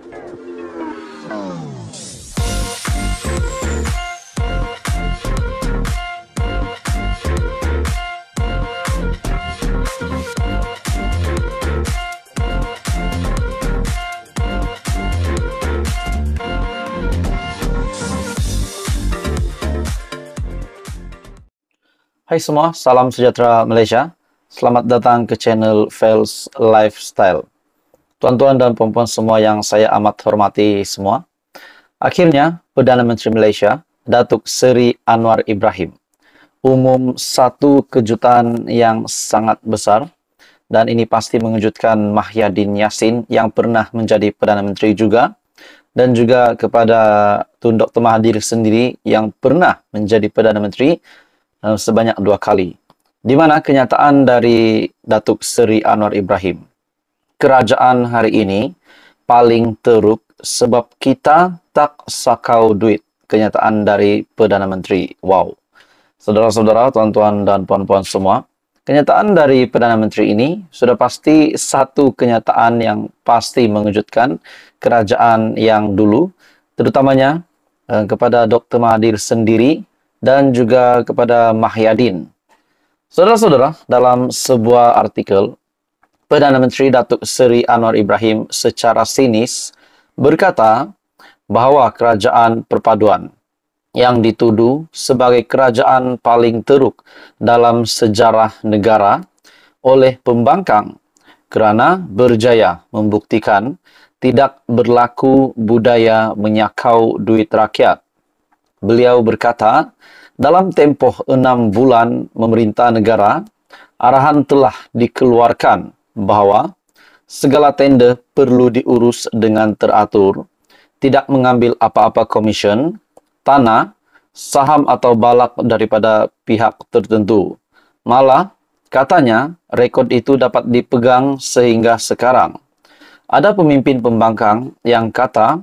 Hai semua, salam sejahtera Malaysia. Selamat datang ke channel Fels Lifestyle. Tuan-tuan dan perempuan semua yang saya amat hormati semua. Akhirnya, Perdana Menteri Malaysia, Datuk Seri Anwar Ibrahim, umum satu kejutan yang sangat besar dan ini pasti mengejutkan Mahyadin Yassin yang pernah menjadi Perdana Menteri juga dan juga kepada Tun Dr. Mahathir sendiri yang pernah menjadi Perdana Menteri eh, sebanyak dua kali. Di mana kenyataan dari Datuk Seri Anwar Ibrahim? kerajaan hari ini paling teruk sebab kita tak sakau duit. Kenyataan dari Perdana Menteri. Wow. Saudara-saudara, tuan-tuan dan puan-puan semua, kenyataan dari Perdana Menteri ini sudah pasti satu kenyataan yang pasti mengejutkan kerajaan yang dulu, terutamanya eh, kepada Dr. Mahathir sendiri dan juga kepada Mahyadin. Saudara-saudara, dalam sebuah artikel Perdana Menteri Datuk Seri Anwar Ibrahim secara sinis berkata bahawa kerajaan perpaduan yang dituduh sebagai kerajaan paling teruk dalam sejarah negara oleh pembangkang kerana berjaya membuktikan tidak berlaku budaya menyakau duit rakyat. Beliau berkata, dalam tempoh enam bulan memerintah negara, arahan telah dikeluarkan bahwa segala tender perlu diurus dengan teratur, tidak mengambil apa-apa komision, tanah, saham atau balak daripada pihak tertentu. Malah, katanya, rekod itu dapat dipegang sehingga sekarang. Ada pemimpin pembangkang yang kata,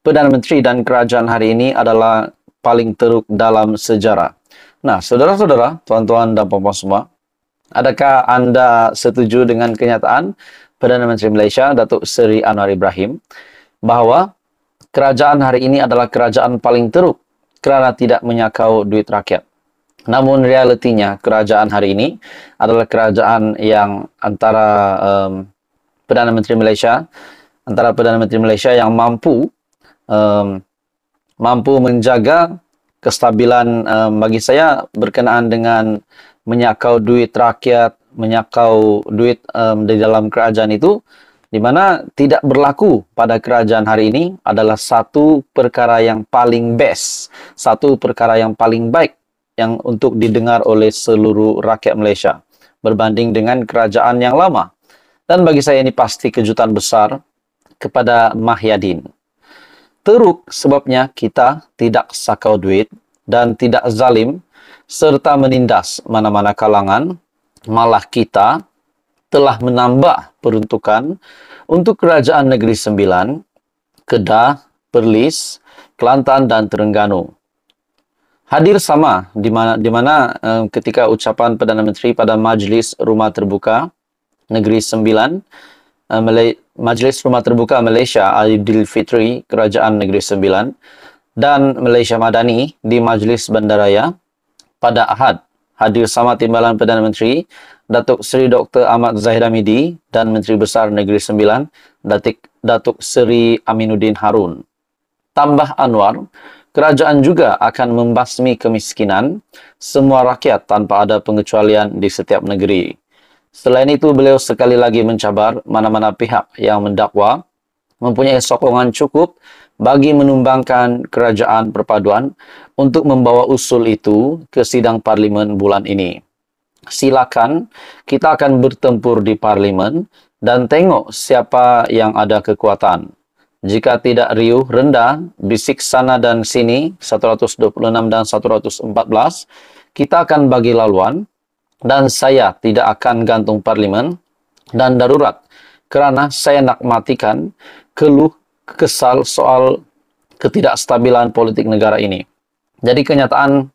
Perdana Menteri dan kerajaan hari ini adalah paling teruk dalam sejarah. Nah, saudara-saudara, tuan-tuan dan puan-puan semua, Adakah Anda setuju dengan kenyataan Perdana Menteri Malaysia Datuk Seri Anwar Ibrahim bahwa kerajaan hari ini adalah kerajaan paling teruk kerana tidak menyakau duit rakyat? Namun realitinya kerajaan hari ini adalah kerajaan yang antara um, Perdana Menteri Malaysia antara Perdana Menteri Malaysia yang mampu um, mampu menjaga kestabilan um, bagi saya berkenaan dengan menyakau duit rakyat, menyakau duit um, di dalam kerajaan itu, di mana tidak berlaku pada kerajaan hari ini adalah satu perkara yang paling best, satu perkara yang paling baik yang untuk didengar oleh seluruh rakyat Malaysia berbanding dengan kerajaan yang lama. Dan bagi saya ini pasti kejutan besar kepada Mahyadin. Teruk sebabnya kita tidak sakau duit dan tidak zalim serta menindas mana-mana kalangan, malah kita telah menambah peruntukan untuk kerajaan negeri sembilan, Kedah, Perlis, Kelantan, dan Terengganu. Hadir sama di mana, di mana eh, ketika ucapan Perdana Menteri pada Majlis Rumah Terbuka Negeri Sembilan, eh, Majlis Rumah Terbuka Malaysia Aidilfitri Kerajaan Negeri Sembilan, dan Malaysia Madani di Majlis Bandaraya pada Ahad hadir sama timbalan Perdana Menteri Datuk Seri Dr. Ahmad Zahid Hamidi dan Menteri Besar Negeri Sembilan Datuk, Datuk Seri Aminuddin Harun. Tambah Anwar, kerajaan juga akan membasmi kemiskinan semua rakyat tanpa ada pengecualian di setiap negeri. Selain itu, beliau sekali lagi mencabar mana-mana pihak yang mendakwa mempunyai sokongan cukup bagi menumbangkan kerajaan perpaduan untuk membawa usul itu ke sidang parlimen bulan ini. Silakan, kita akan bertempur di parlimen dan tengok siapa yang ada kekuatan. Jika tidak riuh rendah, bisik sana dan sini, 126 dan 114, kita akan bagi laluan, dan saya tidak akan gantung parlimen dan darurat, kerana saya nak matikan keluh kesal soal ketidakstabilan politik negara ini. Jadi kenyataan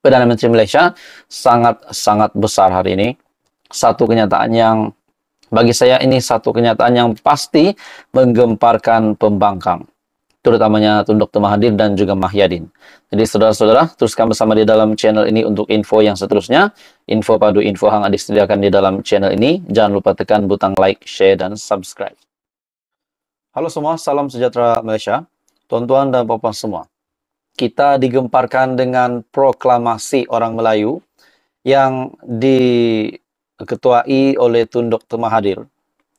Perdana Menteri Malaysia sangat-sangat besar hari ini. Satu kenyataan yang bagi saya ini satu kenyataan yang pasti menggemparkan pembangkang. Terutamanya Tunduk Temahadir dan juga Mahyadin. Jadi saudara-saudara, teruskan bersama di dalam channel ini untuk info yang seterusnya. Info padu info hangat disediakan di dalam channel ini. Jangan lupa tekan butang like, share, dan subscribe. Halo semua, salam sejahtera Malaysia. Tuan-tuan dan puan-puan semua. Kita digemparkan dengan proklamasi orang Melayu yang diketuai oleh Tun Dr. Mahathir.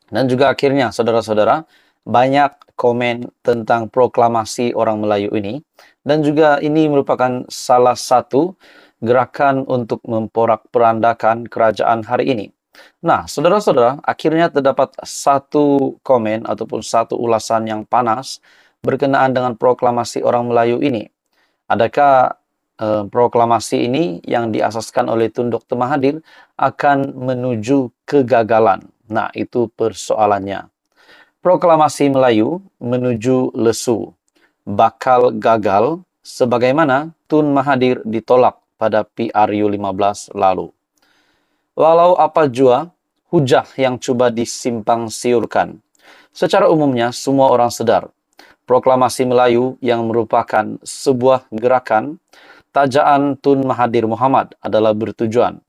Dan juga akhirnya, saudara-saudara, banyak komen tentang proklamasi orang Melayu ini. Dan juga ini merupakan salah satu gerakan untuk memporak-perandakan kerajaan hari ini. Nah, saudara-saudara, akhirnya terdapat satu komen ataupun satu ulasan yang panas berkenaan dengan proklamasi orang Melayu ini. Adakah eh, proklamasi ini yang diasaskan oleh Tun Dr Mahathir akan menuju kegagalan? Nah, itu persoalannya. Proklamasi Melayu menuju lesu bakal gagal sebagaimana Tun Mahathir ditolak pada PRU 15 lalu walau apa jua hujah yang coba disimpang siurkan. Secara umumnya, semua orang sedar. Proklamasi Melayu yang merupakan sebuah gerakan tajaan Tun Mahathir Muhammad adalah bertujuan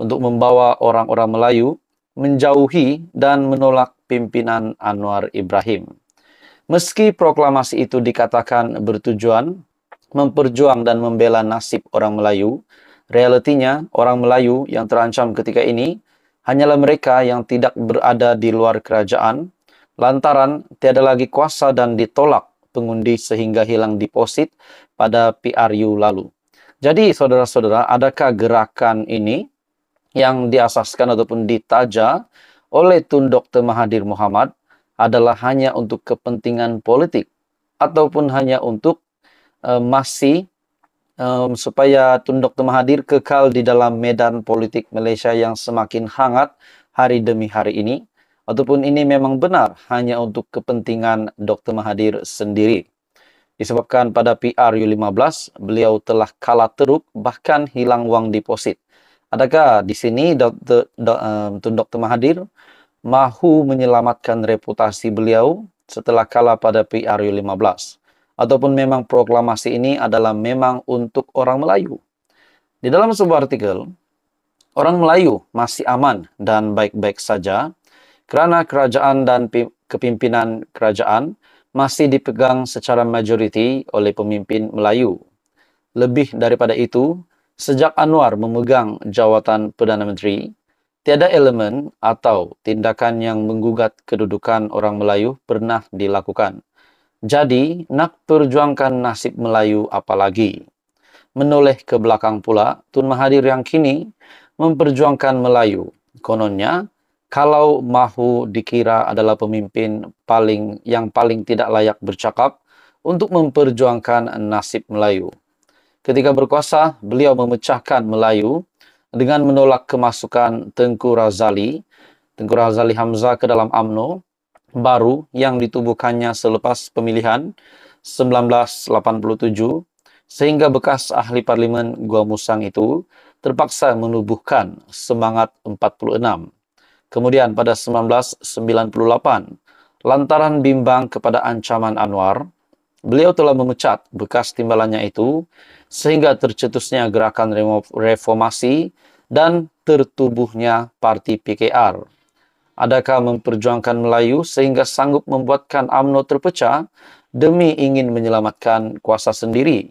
untuk membawa orang-orang Melayu menjauhi dan menolak pimpinan Anwar Ibrahim. Meski proklamasi itu dikatakan bertujuan memperjuang dan membela nasib orang Melayu, Realitinya, orang Melayu yang terancam ketika ini hanyalah mereka yang tidak berada di luar kerajaan, lantaran tiada lagi kuasa dan ditolak pengundi sehingga hilang deposit pada PRU lalu. Jadi, saudara-saudara, adakah gerakan ini yang diasaskan ataupun ditaja oleh Tun Dr. Mahathir Muhammad adalah hanya untuk kepentingan politik ataupun hanya untuk eh, masih um, supaya Tunduk Mahathir kekal di dalam medan politik Malaysia yang semakin hangat hari demi hari ini ataupun ini memang benar hanya untuk kepentingan Dr. Mahathir sendiri. Disebabkan pada PRU15 beliau telah kalah teruk bahkan hilang wang deposit. Adakah di sini Dr. Tun Dr. Mahathir mahu menyelamatkan reputasi beliau setelah kalah pada PRU15? ataupun memang proklamasi ini adalah memang untuk orang Melayu. Di dalam sebuah artikel, orang Melayu masih aman dan baik-baik saja karena kerajaan dan kepimpinan kerajaan masih dipegang secara majoriti oleh pemimpin Melayu. Lebih daripada itu, sejak Anwar memegang jawatan Perdana Menteri, tiada elemen atau tindakan yang menggugat kedudukan orang Melayu pernah dilakukan. Jadi, nak perjuangkan nasib Melayu apalagi. Menoleh ke belakang pula, Tun Mahathir yang kini memperjuangkan Melayu. Kononnya, kalau mahu dikira adalah pemimpin paling yang paling tidak layak bercakap untuk memperjuangkan nasib Melayu. Ketika berkuasa, beliau memecahkan Melayu dengan menolak kemasukan Tengku Razali, Tengku Razali Hamzah ke dalam AMNO baru yang ditubuhkannya selepas pemilihan 1987 sehingga bekas ahli parlimen Gua Musang itu terpaksa menubuhkan semangat 46. Kemudian pada 1998, lantaran bimbang kepada ancaman Anwar, beliau telah memecat bekas timbalannya itu sehingga tercetusnya gerakan reformasi dan tertubuhnya parti PKR. Adakah memperjuangkan Melayu sehingga sanggup membuatkan UMNO terpecah demi ingin menyelamatkan kuasa sendiri?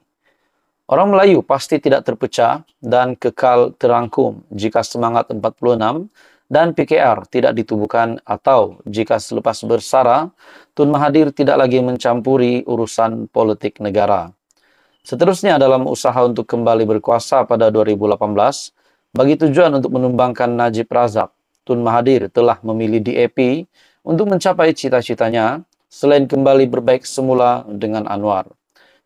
Orang Melayu pasti tidak terpecah dan kekal terangkum jika semangat 46 dan PKR tidak ditubuhkan atau jika selepas bersara, Tun Mahathir tidak lagi mencampuri urusan politik negara. Seterusnya dalam usaha untuk kembali berkuasa pada 2018, bagi tujuan untuk menumbangkan Najib Razak, Tun Mahadir telah memilih DAP untuk mencapai cita-citanya selain kembali berbaik semula dengan Anwar.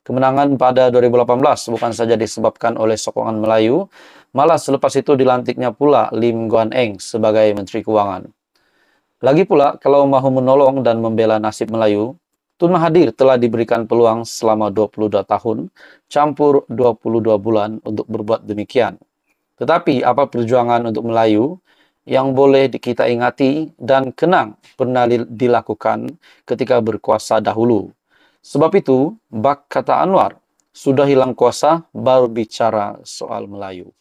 Kemenangan pada 2018 bukan saja disebabkan oleh sokongan Melayu, malah selepas itu dilantiknya pula Lim Guan Eng sebagai Menteri Keuangan. Lagi pula, kalau mahu menolong dan membela nasib Melayu, Tun Mahathir telah diberikan peluang selama 22 tahun, campur 22 bulan untuk berbuat demikian. Tetapi apa perjuangan untuk Melayu yang boleh kita ingati dan kenang pernah dilakukan ketika berkuasa dahulu. Sebab itu, bak kata Anwar, sudah hilang kuasa baru bicara soal Melayu.